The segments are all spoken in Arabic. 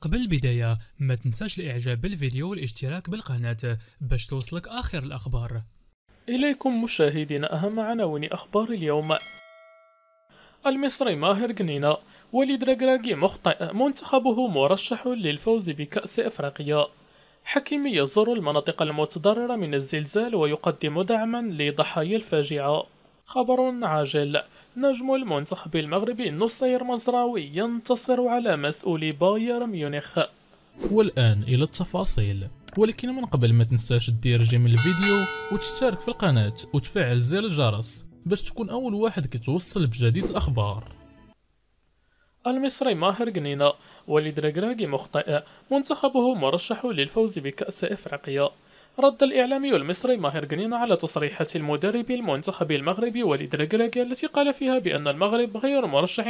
قبل البداية ما تنساش الاعجاب بالفيديو والاشتراك بالقناة باش توصلك اخر الاخبار اليكم مشاهدينا اهم عناوين اخبار اليوم المصري ماهر جنينة وليد ركراكي مخطئ منتخبه مرشح للفوز بكأس افريقيا حكيم يزور المناطق المتضررة من الزلزال ويقدم دعما لضحايا الفاجعة خبر عاجل نجم المنتخب المغربي نصير مزراوي ينتصر على مسؤولي بايرن ميونخ والآن إلى التفاصيل ولكن من قبل ما تنساش دير جيم الفيديو وتشترك في القناة وتفعل زر الجرس باش تكون أول واحد كتوصل بجديد الأخبار المصري ماهر جنينة والدراجراجي مخطئ منتخبه مرشح للفوز بكأس إفريقيا رد الإعلامي المصري ماهر جنين على تصريحات المدرب المنتخب المغربي وليد ركراكي التي قال فيها بأن المغرب غير مرشح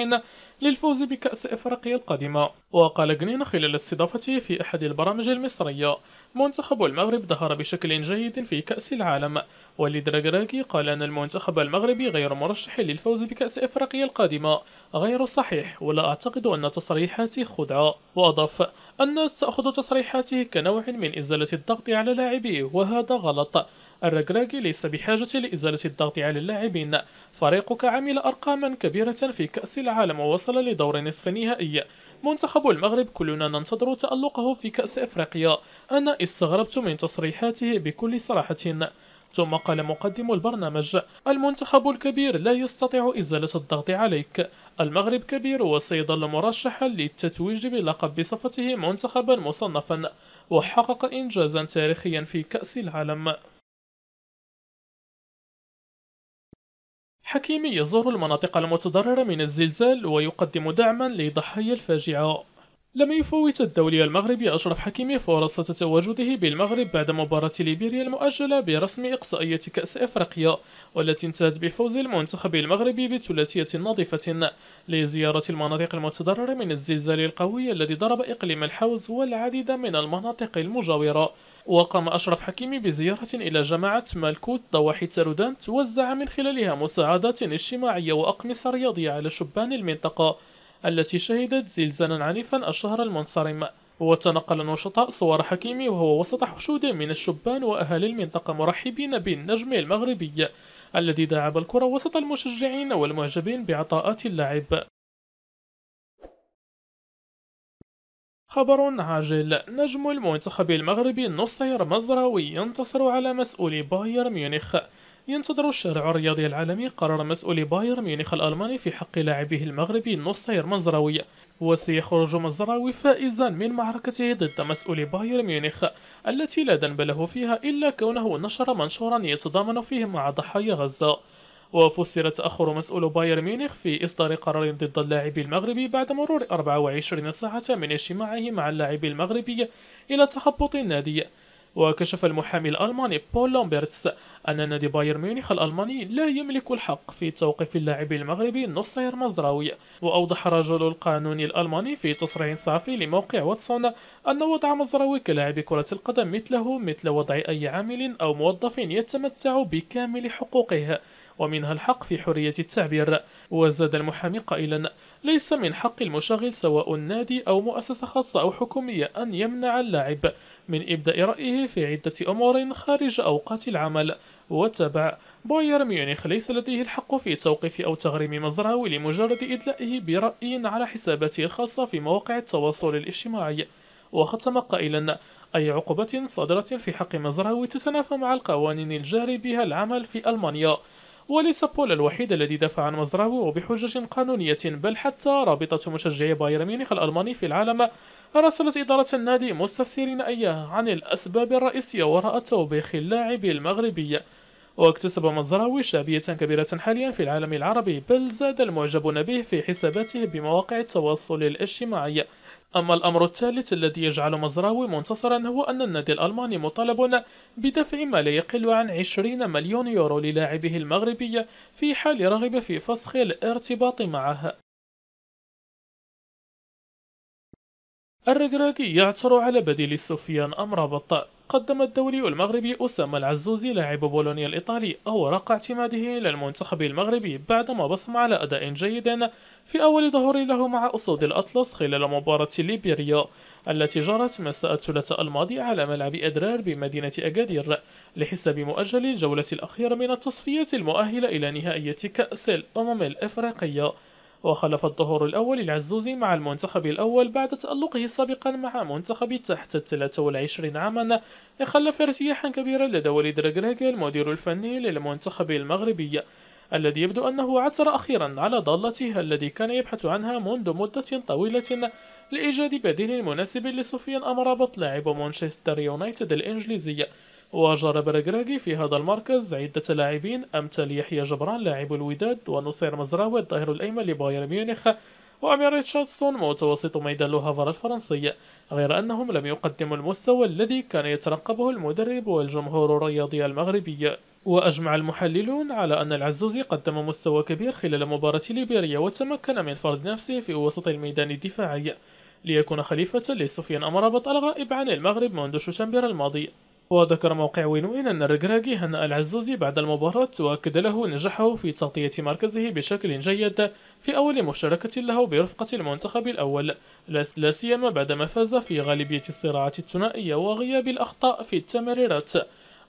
للفوز بكأس إفريقيا القادمة وقال جنين خلال استضافته في أحد البرامج المصرية منتخب المغرب ظهر بشكل جيد في كأس العالم وليد ركراكي قال أن المنتخب المغربي غير مرشح للفوز بكأس إفريقيا القادمة غير صحيح ولا أعتقد أن تصريحاتي خدعة وأضاف الناس تأخذ تصريحاته كنوع من إزالة الضغط على لاعبيه عليه وهذا غلط الرجراجي ليس بحاجة لإزالة الضغط على اللاعبين فريقك عمل أرقاما كبيرة في كأس العالم ووصل لدور نصف نهائي منتخب المغرب كلنا ننتظر تألقه في كأس إفريقيا أنا استغربت من تصريحاته بكل صراحة ثم قال مقدم البرنامج المنتخب الكبير لا يستطيع إزالة الضغط عليك المغرب كبير وسيظل مرشحا للتتويج بلقب بصفته منتخبا مصنفا وحقق إنجازا تاريخيا في كأس العالم حكيمي يزور المناطق المتضررة من الزلزال ويقدم دعما لضحايا الفاجعة لم يفوت الدولي المغربي أشرف حكيمي فرصة تواجده بالمغرب بعد مباراة ليبيريا المؤجلة برسم إقصائية كأس إفريقيا والتي انتهت بفوز المنتخب المغربي بثلاثية نظيفة لزيارة المناطق المتضررة من الزلزال القوي الذي ضرب إقليم الحوز والعديد من المناطق المجاورة وقام أشرف حكيمي بزيارة إلى جماعة مالكوت ضواحي تارودانت توزع من خلالها مساعدات اجتماعية وأقمصة رياضية على شبان المنطقة التي شهدت زلزالا عنيفا الشهر المنصرم وتنقل النشطاء صور حكيمي وهو وسط حشود من الشبان وأهالي المنطقة مرحبين بالنجم المغربي الذي داعب الكرة وسط المشجعين والمعجبين بعطاءات اللاعب خبر عاجل نجم المنتخب المغربي نصير مزراوي ينتصر على مسؤول بايرن ميونخ ينتظر الشارع الرياضي العالمي قرار مسؤول بايرن ميونخ الألماني في حق لاعبه المغربي نصير مزراوي وسيخرج مزراوي فائزا من معركته ضد مسؤول بايرن ميونخ التي لا ذنب له فيها إلا كونه نشر منشورا يتضامن فيه مع ضحايا غزة وفسر تأخر مسؤول بايرن ميونخ في إصدار قرار ضد اللاعب المغربي بعد مرور 24 ساعة من اجتماعه مع اللاعب المغربي إلى تخبط النادي وكشف المحامي الألماني بول لامبرتس أن نادي بايرن ميونخ الألماني لا يملك الحق في توقيف اللاعب المغربي نصير مزراوي وأوضح رجل القانون الألماني في تصريح صحفي لموقع واتسون أن وضع مزراوي كلاعب كرة القدم مثله مثل وضع أي عامل أو موظف يتمتع بكامل حقوقه ومنها الحق في حرية التعبير وزاد المحامي قائلا ليس من حق المشغل سواء نادي أو مؤسسة خاصة أو حكومية أن يمنع اللاعب من إبداء رأيه في عدة أمور خارج أوقات العمل وتبع بايرن ميونخ ليس لديه الحق في توقيف أو تغريم مزرعه لمجرد إدلائه برأي على حساباته الخاصة في مواقع التواصل الاجتماعي وختم قائلا أي عقوبة صادرة في حق مزرعه تتنافى مع القوانين الجاري بها العمل في ألمانيا وليس بول الوحيد الذي دافع عن مزرعه بحجج قانونية بل حتى رابطة مشجعي بايرن ميونخ الألماني في العالم راسلت إدارة النادي مستفسرين إياه عن الأسباب الرئيسية وراء توبيخ اللاعب المغربي واكتسب مزراوي شعبية كبيرة حاليا في العالم العربي بل زاد المعجبون به في حساباته بمواقع التواصل الاجتماعي أما الأمر الثالث الذي يجعل مزراوي منتصرا هو أن النادي الألماني مطالب بدفع ما لا يقل عن 20 مليون يورو للاعبه المغربي في حال رغب في فسخ الارتباط معه الرجراجي يعثر على بديل سفيان أمرابط. قدم الدولي المغربي أسامة العزوزي لاعب بولونيا الإيطالي أوراق اعتماده للمنتخب المغربي بعدما بصم على أداء جيد في أول ظهور له مع أسود الأطلس خلال مباراة ليبيريا التي جرت مساء الثلاثاء الماضي على ملعب أدرار بمدينة أكادير لحساب مؤجل الجولة الأخيرة من التصفيات المؤهلة إلى نهائية كأس الأمم الإفريقية وخلف الظهور الأول العزوزي مع المنتخب الأول بعد تألقه سابقا مع منتخب تحت 23 عاما خلف ارتياحا كبيرا لدى وليد رجراجي المدير الفني للمنتخب المغربي الذي يبدو أنه عثر أخيرا على ضالته الذي كان يبحث عنها منذ مدة طويلة لإيجاد بديل مناسب لسفيان أمرابط لاعب مانشستر يونايتد الإنجليزي وجرى برغراغي في هذا المركز عدة لاعبين أمثال يحيى جبران لاعب الوداد ونصير مزراوي الظهير الأيمن لبايرن ميونخ وأمير ريتشاردسون متوسط ميدان لوهافر الفرنسي غير أنهم لم يقدموا المستوى الذي كان يترقبه المدرب والجمهور الرياضي المغربي وأجمع المحللون على أن العزوزي قدم مستوى كبير خلال مباراة ليبيريا وتمكن من فرض نفسه في وسط الميدان الدفاعي ليكون خليفة لسفيان أمرابط الغائب عن المغرب منذ شتنبر الماضي وذكر موقع وين وين أن الركراكي هنأ العزوزي بعد المباراة وأكد له نجاحه في تغطية مركزه بشكل جيد في أول مشاركة له برفقة المنتخب الأول لا سيما بعدما فاز في غالبية الصراعات الثنائية وغياب الأخطاء في التمريرات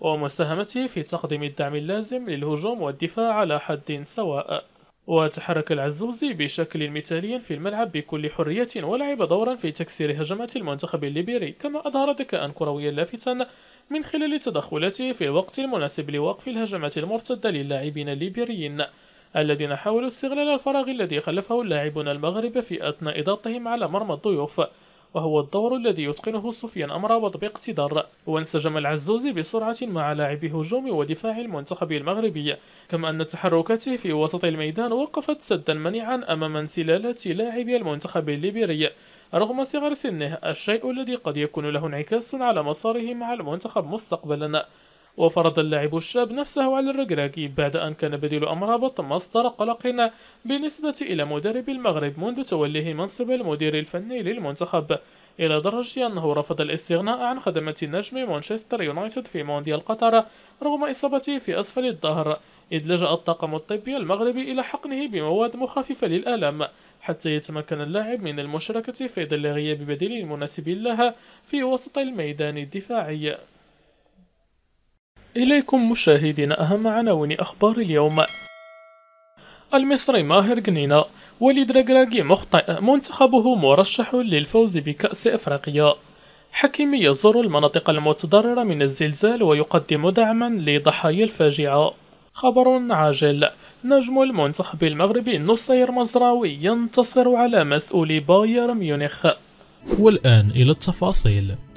ومساهمته في تقديم الدعم اللازم للهجوم والدفاع على حد سواء وتحرك العزوزي بشكل مثالي في الملعب بكل حرية ولعب دورا في تكسير هجمات المنتخب الليبيري كما أظهر ذكاء كرويا لافتا من خلال تدخلاته في الوقت المناسب لوقف الهجمات المرتدة للاعبين الليبيريين الذين حاولوا استغلال الفراغ الذي خلفه اللاعبون المغرب في أثناء ضغطهم على مرمى الضيوف وهو الدور الذي يتقنه سفيان أمرابط باقتدار وانسجم العزوزي بسرعة مع لاعب هجوم ودفاع المنتخب المغربي كما أن تحركاته في وسط الميدان وقفت سدا منيعا أمام انسلالات لاعبي المنتخب الليبيري رغم صغر سنه الشيء الذي قد يكون له انعكاس على مساره مع المنتخب مستقبلا وفرض اللاعب الشاب نفسه على الركراكي بعد أن كان بديل أمرابط مصدر قلق بالنسبة إلى مدرب المغرب منذ توليه منصب المدير الفني للمنتخب إلى درجة أنه رفض الاستغناء عن خدمة نجم مانشستر يونايتد في مونديال قطر رغم إصابته في أسفل الظهر إذ لجأ الطاقم الطبي المغربي إلى حقنه بمواد مخففة للآلام حتى يتمكن اللاعب من المشاركة في ظل غياب بديل مناسب لها في وسط الميدان الدفاعي إليكم مشاهدينا أهم عناوين أخبار اليوم المصري ماهر جنينة وليد راجراجي مخطئ منتخبه مرشح للفوز بكأس أفريقيا حكيم يزور المناطق المتضررة من الزلزال ويقدم دعما لضحايا الفاجعة خبر عاجل نجم المنتخب المغربي نصير مزراوي ينتصر على مسؤول بايرن ميونخ والآن إلى التفاصيل